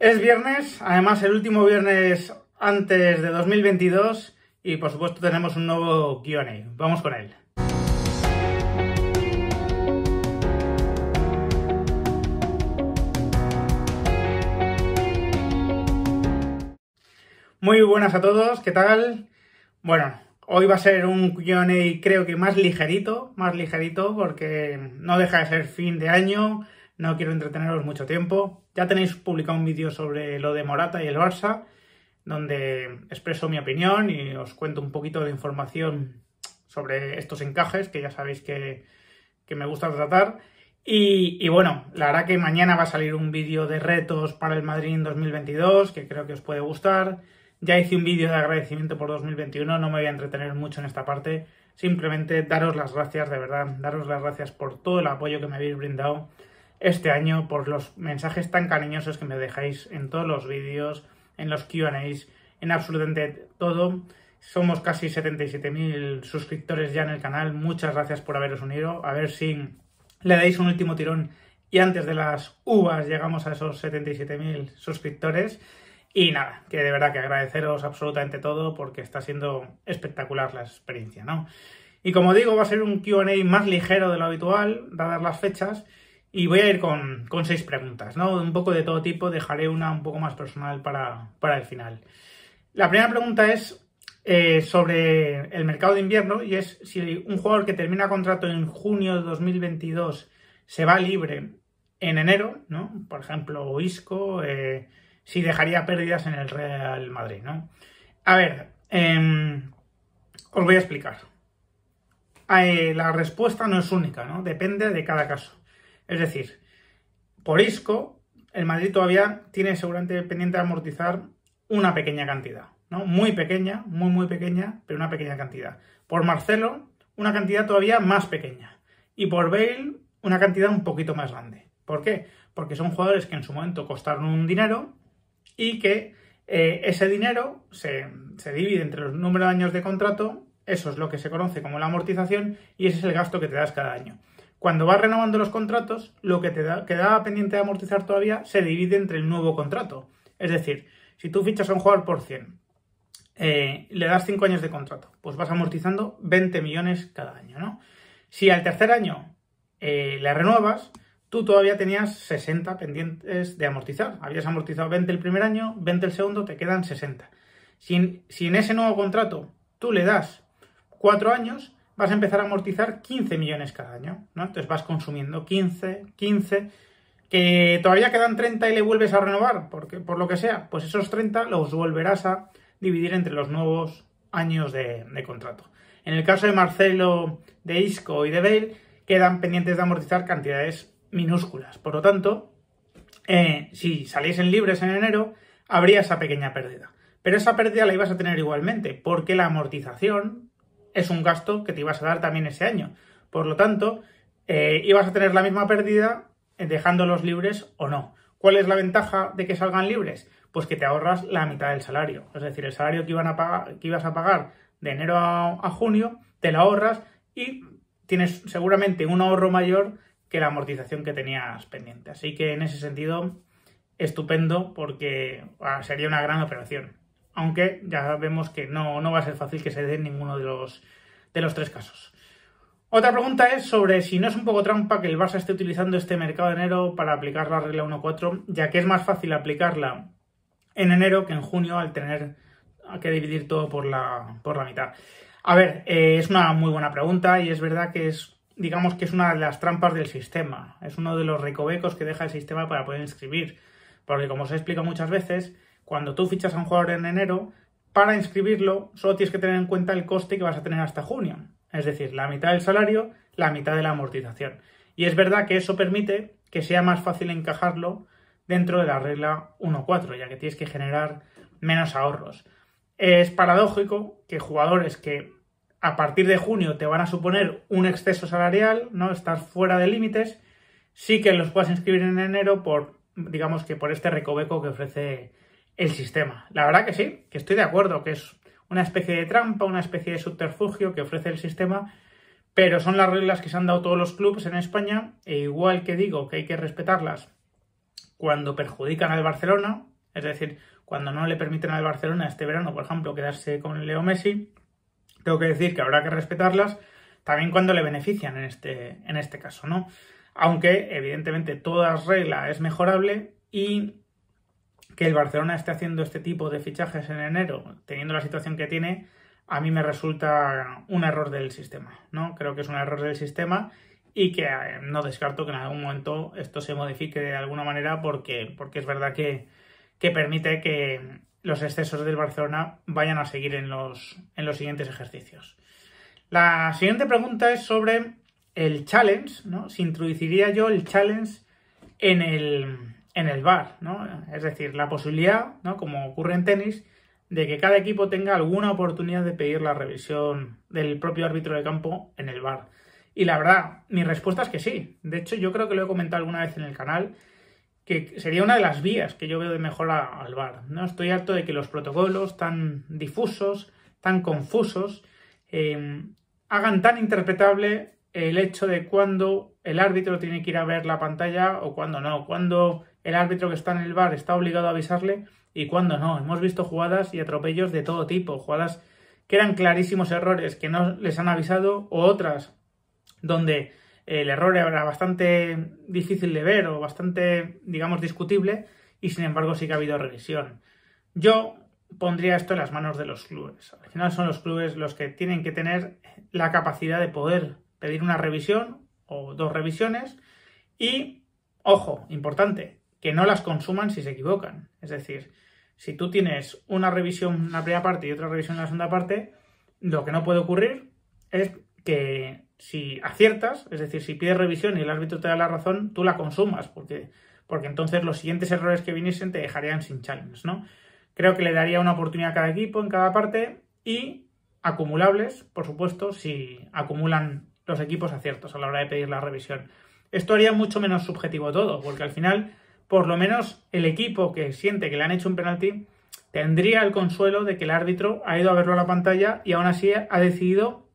Es viernes, además el último viernes antes de 2022 y por supuesto tenemos un nuevo Q&A. Vamos con él. Muy buenas a todos, ¿qué tal? Bueno, hoy va a ser un Q&A creo que más ligerito, más ligerito porque no deja de ser fin de año, no quiero entreteneros mucho tiempo. Ya tenéis publicado un vídeo sobre lo de Morata y el Barça, donde expreso mi opinión y os cuento un poquito de información sobre estos encajes, que ya sabéis que, me gusta tratar. Y, bueno, la verdad que mañana va a salir un vídeo de retos para el Madrid en 2022, que creo que os puede gustar. Ya hice un vídeo de agradecimiento por 2021, no me voy a entretener mucho en esta parte. Simplemente daros las gracias, de verdad, daros las gracias por todo el apoyo que me habéis brindado este año por los mensajes tan cariñosos que me dejáis en todos los vídeos, en los QAs, en absolutamente todo. Somos casi 77.000 suscriptores ya en el canal. Muchas gracias por haberos unido. A ver si le dais un último tirón y antes de las uvas llegamos a esos 77.000 suscriptores. Y nada, que de verdad que agradeceros absolutamente todo porque está siendo espectacular la experiencia, ¿no? Y como digo, va a ser un QA más ligero de lo habitual, dadas las fechas. Y voy a ir con, seis preguntas, ¿no? Un poco de todo tipo, dejaré una un poco más personal para, el final. La primera pregunta es eh, sobre el mercado de invierno y es si un jugador que termina contrato en junio de 2022 se va libre en enero, ¿no? Por ejemplo, Isco, eh, si dejaría pérdidas en el Real Madrid, ¿no? A ver, em, os voy a explicar. Eh, la respuesta no es única, ¿no? Depende de cada caso. Es decir, por ISCO, el Madrid todavía tiene seguramente pendiente de amortizar una pequeña cantidad, ¿no? Muy pequeña, muy, muy pequeña, pero una pequeña cantidad. Por Marcelo, una cantidad todavía más pequeña. Y por Bale, una cantidad un poquito más grande. ¿Por qué? Porque son jugadores que en su momento costaron un dinero y que eh, ese dinero se, se divide entre los números de años de contrato, eso es lo que se conoce como la amortización y ese es el gasto que te das cada año. Cuando vas renovando los contratos, lo que te da, pendiente de amortizar todavía se divide entre el nuevo contrato. Es decir, si tú fichas a un jugador por 100, eh, le das 5 años de contrato, pues vas amortizando 20 millones cada año, ¿no? Si al tercer año la eh, le renuevas, tú todavía tenías 60 pendientes de amortizar. Habías amortizado 20 el primer año, 20 el segundo, te quedan 60. si en ese nuevo contrato tú le das 4 años, vas a empezar a amortizar 15 millones cada año, ¿no? Entonces vas consumiendo 15, 15, que todavía quedan 30 y le vuelves a renovar, porque, por lo que sea, pues esos 30 los volverás a dividir entre los nuevos años de, contrato. En el caso de Marcelo, de Isco y de Bale, quedan pendientes de amortizar cantidades minúsculas. Por lo tanto, eh, si saliesen libres en enero, habría esa pequeña pérdida. Pero esa pérdida la ibas a tener igualmente, porque la amortización es un gasto que te ibas a dar también ese año. Por lo tanto, eh, ibas a tener la misma pérdida eh, dejándolos libres o no. ¿Cuál es la ventaja de que salgan libres? Pues que te ahorras la mitad del salario. Es decir, el salario que, a pagar, ibas a pagar de enero a, junio, te lo ahorras y tienes seguramente un ahorro mayor que la amortización que tenías pendiente. Así que en ese sentido, estupendo porque ah, sería una gran operación aunque ya vemos que no, va a ser fácil que se dé ninguno de los, de los tres casos. Otra pregunta es sobre si no es un poco trampa que el Barça esté utilizando este mercado de enero para aplicar la regla 1.4, ya que es más fácil aplicarla en enero que en junio al tener que dividir todo por la, por la mitad. A ver, eh, es una muy buena pregunta y es verdad que es, digamos que es una de las trampas del sistema, es uno de los recovecos que deja el sistema para poder inscribir, porque como os he explicado muchas veces, cuando tú fichas a un jugador en enero, para inscribirlo solo tienes que tener en cuenta el coste que vas a tener hasta junio, es decir, la mitad del salario, la mitad de la amortización. Y es verdad que eso permite que sea más fácil encajarlo dentro de la regla 1.4, ya que tienes que generar menos ahorros. Es paradójico que jugadores que a partir de junio te van a suponer un exceso salarial, ¿no? estás fuera de límites, sí que los puedas inscribir en enero por, digamos que por este recoveco que ofrece el sistema. La verdad que sí, que estoy de acuerdo, que es una especie de trampa, una especie de subterfugio que ofrece el sistema, pero son las reglas que se han dado todos los clubes en España, e igual que digo que hay que respetarlas cuando perjudican al Barcelona, es decir, cuando no le permiten al Barcelona este verano, por ejemplo, quedarse con Leo Messi, tengo que decir que habrá que respetarlas también cuando le benefician en este, en este caso, ¿no? Aunque, evidentemente, toda regla es mejorable y que el Barcelona esté haciendo este tipo de fichajes en enero, teniendo la situación que tiene, a mí me resulta un error del sistema, ¿no? Creo que es un error del sistema y que eh, no descarto que en algún momento esto se modifique de alguna manera porque, porque es verdad que, permite que los excesos del Barcelona vayan a seguir en los, en los siguientes ejercicios. La siguiente pregunta es sobre el challenge, ¿no? Si introduciría yo el challenge en el, en el bar, ¿no? Es decir, la posibilidad, ¿no? Como ocurre en tenis, de que cada equipo tenga alguna oportunidad de pedir la revisión del propio árbitro de campo en el bar. Y la verdad, mi respuesta es que sí. De hecho, yo creo que lo he comentado alguna vez en el canal, que sería una de las vías que yo veo de mejora al bar. ¿no? Estoy harto de que los protocolos tan difusos, tan confusos, em, hagan tan interpretable el hecho de cuándo el árbitro tiene que ir a ver la pantalla o cuándo no, cuándo el árbitro que está en el bar está obligado a avisarle y cuando no. Hemos visto jugadas y atropellos de todo tipo, jugadas que eran clarísimos errores que no les han avisado o otras donde el error era bastante difícil de ver o bastante, digamos, discutible y sin embargo sí que ha habido revisión. Yo pondría esto en las manos de los clubes. Al final son los clubes los que tienen que tener la capacidad de poder pedir una revisión o dos revisiones y, ojo, importante, que no las consuman si se equivocan. Es decir, si tú tienes una revisión en la primera parte y otra revisión en la segunda parte, lo que no puede ocurrir es que si aciertas, es decir, si pides revisión y el árbitro te da la razón, tú la consumas, porque, porque entonces los siguientes errores que viniesen te dejarían sin challenge, ¿no? Creo que le daría una oportunidad a cada equipo en cada parte y acumulables, por supuesto, si acumulan los equipos aciertos a la hora de pedir la revisión. Esto haría mucho menos subjetivo todo, porque al final por lo menos el equipo que siente que le han hecho un penalti tendría el consuelo de que el árbitro ha ido a verlo a la pantalla y aún así ha decidido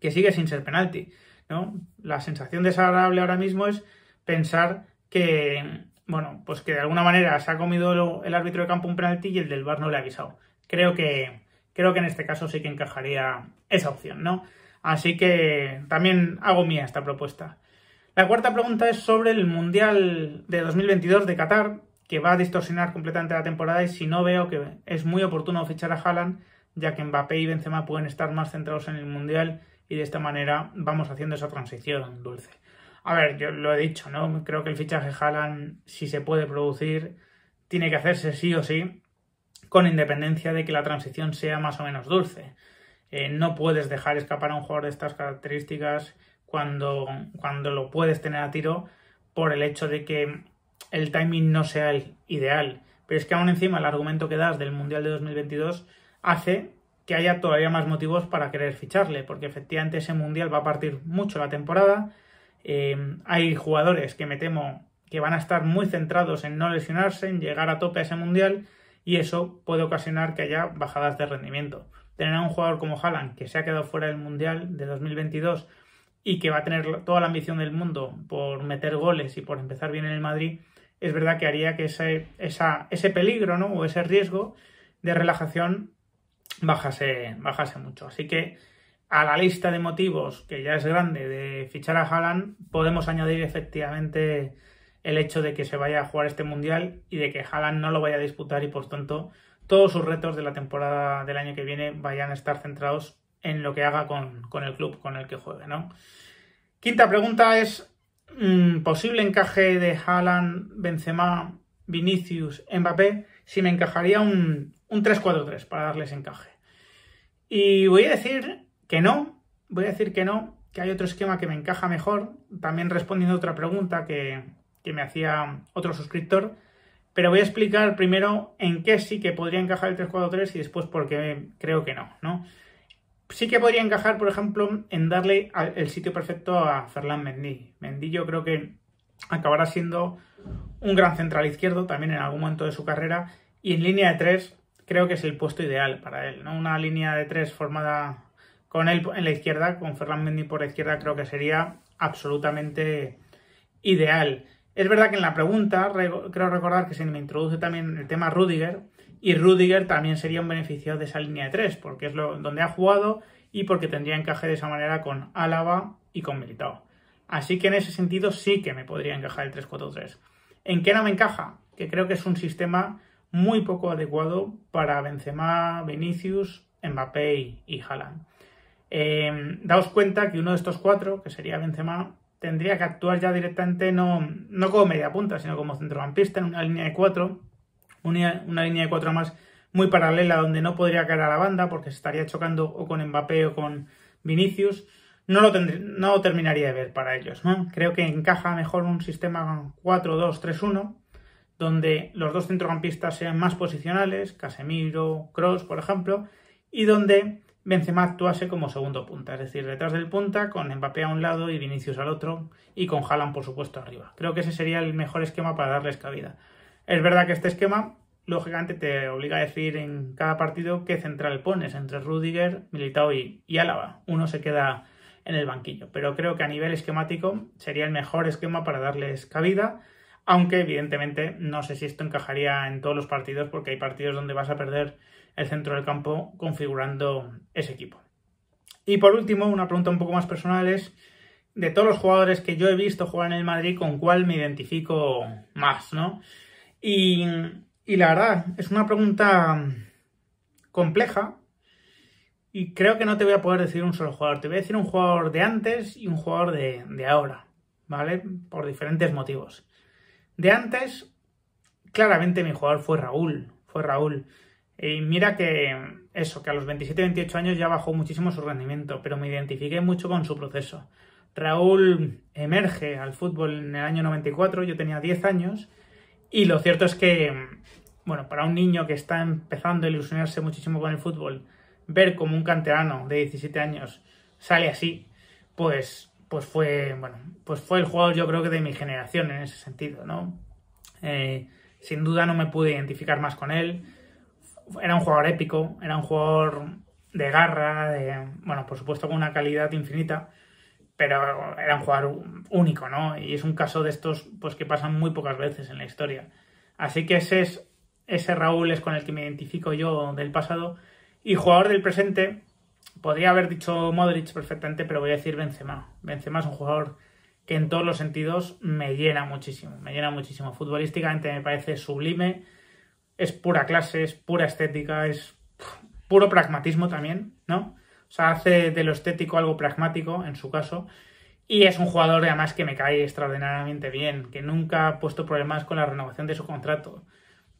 que sigue sin ser penalti. ¿no? La sensación desagradable ahora mismo es pensar que, bueno, pues que de alguna manera se ha comido el árbitro de campo un penalti y el del bar no le ha avisado. Creo que, creo que en este caso sí que encajaría esa opción, ¿no? Así que también hago mía esta propuesta. La cuarta pregunta es sobre el Mundial de 2022 de Qatar, que va a distorsionar completamente la temporada y si no veo que es muy oportuno fichar a Haaland, ya que Mbappé y Benzema pueden estar más centrados en el Mundial y de esta manera vamos haciendo esa transición dulce. A ver, yo lo he dicho, ¿no? Creo que el fichaje Haaland, si se puede producir, tiene que hacerse sí o sí, con independencia de que la transición sea más o menos dulce. Eh, no puedes dejar escapar a un jugador de estas características cuando, cuando lo puedes tener a tiro por el hecho de que el timing no sea el ideal. Pero es que aún encima el argumento que das del Mundial de 2022 hace que haya todavía más motivos para querer ficharle, porque efectivamente ese Mundial va a partir mucho la temporada. Eh, hay jugadores que me temo que van a estar muy centrados en no lesionarse, en llegar a tope a ese Mundial, y eso puede ocasionar que haya bajadas de rendimiento. Tener a un jugador como Haaland, que se ha quedado fuera del Mundial de 2022 y que va a tener toda la ambición del mundo por meter goles y por empezar bien en el Madrid, es verdad que haría que ese, esa, ese peligro ¿no? o ese riesgo de relajación bajase, bajase mucho. Así que a la lista de motivos, que ya es grande, de fichar a Haaland, podemos añadir efectivamente el hecho de que se vaya a jugar este mundial y de que Haaland no lo vaya a disputar y por tanto todos sus retos de la temporada del año que viene vayan a estar centrados en lo que haga con, el club con el que juegue, ¿no? Quinta pregunta es, mm, ¿posible encaje de Haaland, Benzema, Vinicius, Mbappé? Si me encajaría un, 3-4-3 para darles encaje. Y voy a decir que no, voy a decir que no, que hay otro esquema que me encaja mejor, también respondiendo a otra pregunta que, que me hacía otro suscriptor, pero voy a explicar primero en qué sí que podría encajar el 3-4-3 y después por qué creo que no, ¿no? Sí que podría encajar, por ejemplo, en darle el sitio perfecto a Ferland Mendy. Mendy yo creo que acabará siendo un gran central izquierdo también en algún momento de su carrera y en línea de tres creo que es el puesto ideal para él. Una línea de tres formada con él en la izquierda, con Ferland Mendy por la izquierda, creo que sería absolutamente ideal. Es verdad que en la pregunta creo recordar que se me introduce también el tema Rudiger, y Rudiger también sería un beneficiado de esa línea de 3, porque es lo, donde ha jugado y porque tendría encaje de esa manera con Álava y con Militao. Así que en ese sentido sí que me podría encajar el 3-4-3. ¿En qué no me encaja? Que creo que es un sistema muy poco adecuado para Benzema, Vinicius, Mbappé y Haaland. Em, daos cuenta que uno de estos cuatro, que sería Benzema, tendría que actuar ya directamente no, no como media punta, sino como centrocampista en una línea de cuatro, una, línea de cuatro más muy paralela donde no podría caer a la banda porque se estaría chocando o con Mbappé o con Vinicius. No lo, no terminaría de ver para ellos. ¿no? Creo que encaja mejor un sistema 4-2-3-1 donde los dos centrocampistas sean más posicionales, Casemiro, Cross, por ejemplo, y donde Benzema actuase como segundo punta, es decir, detrás del punta con Mbappé a un lado y Vinicius al otro y con Jalan por supuesto, arriba. Creo que ese sería el mejor esquema para darles cabida. Es verdad que este esquema, lógicamente, te obliga a decir en cada partido qué central pones entre Rudiger, Militao y, Álava. Uno se queda en el banquillo, pero creo que a nivel esquemático sería el mejor esquema para darles cabida aunque evidentemente no sé si esto encajaría en todos los partidos porque hay partidos donde vas a perder el centro del campo configurando ese equipo. Y por último, una pregunta un poco más personal es, de todos los jugadores que yo he visto jugar en el Madrid, ¿con cuál me identifico más? ¿no? Y, la verdad, es una pregunta compleja y creo que no te voy a poder decir un solo jugador. Te voy a decir un jugador de antes y un jugador de, ahora, ¿vale? Por diferentes motivos. De antes, claramente mi jugador fue Raúl. Fue Raúl. Y mira que eso, que a los 27-28 años ya bajó muchísimo su rendimiento, pero me identifiqué mucho con su proceso. Raúl emerge al fútbol en el año 94, yo tenía 10 años, y lo cierto es que, bueno, para un niño que está empezando a ilusionarse muchísimo con el fútbol, ver como un canterano de 17 años sale así, pues, pues fue, bueno, pues fue el jugador yo creo que de mi generación en ese sentido, ¿no? Eh, sin duda no me pude identificar más con él. Era un jugador épico, era un jugador de garra, de, bueno, por supuesto con una calidad infinita pero era un jugador único, ¿no? Y es un caso de estos pues, que pasan muy pocas veces en la historia. Así que ese, es, ese Raúl es con el que me identifico yo del pasado. Y jugador del presente, podría haber dicho Modric perfectamente, pero voy a decir Benzema. Benzema es un jugador que en todos los sentidos me llena muchísimo, me llena muchísimo. Futbolísticamente me parece sublime, es pura clase, es pura estética, es puro pragmatismo también, ¿no? O sea, hace de lo estético algo pragmático, en su caso. Y es un jugador, además, que me cae extraordinariamente bien, que nunca ha puesto problemas con la renovación de su contrato,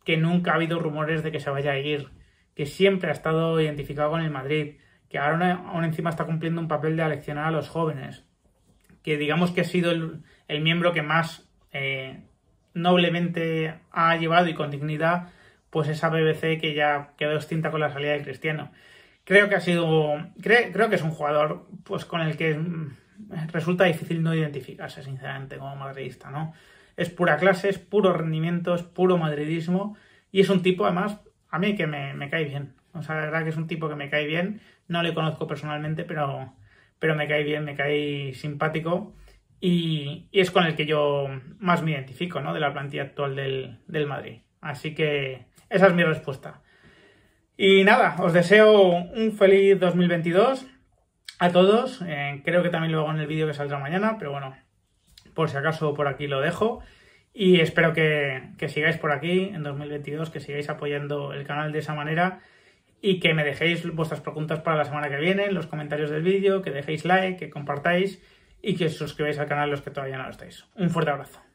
que nunca ha habido rumores de que se vaya a ir, que siempre ha estado identificado con el Madrid, que ahora aún encima está cumpliendo un papel de aleccionar a los jóvenes, que digamos que ha sido el, miembro que más eh, noblemente ha llevado y con dignidad pues esa BBC que ya quedó extinta con la salida de Cristiano. Creo que ha sido. creo que es un jugador pues, con el que resulta difícil no identificarse, sinceramente, como madridista, ¿no? Es pura clase, es puro rendimiento, es puro madridismo. Y es un tipo, además, a mí que me, cae bien. O sea, la verdad que es un tipo que me cae bien. No lo conozco personalmente, pero, pero me cae bien, me cae simpático. Y, y, es con el que yo más me identifico, ¿no? De la plantilla actual del Madrid. Así que esa es mi respuesta. Y nada, os deseo un feliz 2022 a todos. Eh, creo que también lo hago en el vídeo que saldrá mañana, pero bueno, por si acaso por aquí lo dejo. Y espero que, sigáis por aquí en 2022, que sigáis apoyando el canal de esa manera y que me dejéis vuestras preguntas para la semana que viene los comentarios del vídeo, que dejéis like, que compartáis y que os suscribáis al canal los que todavía no lo estáis. Un fuerte abrazo.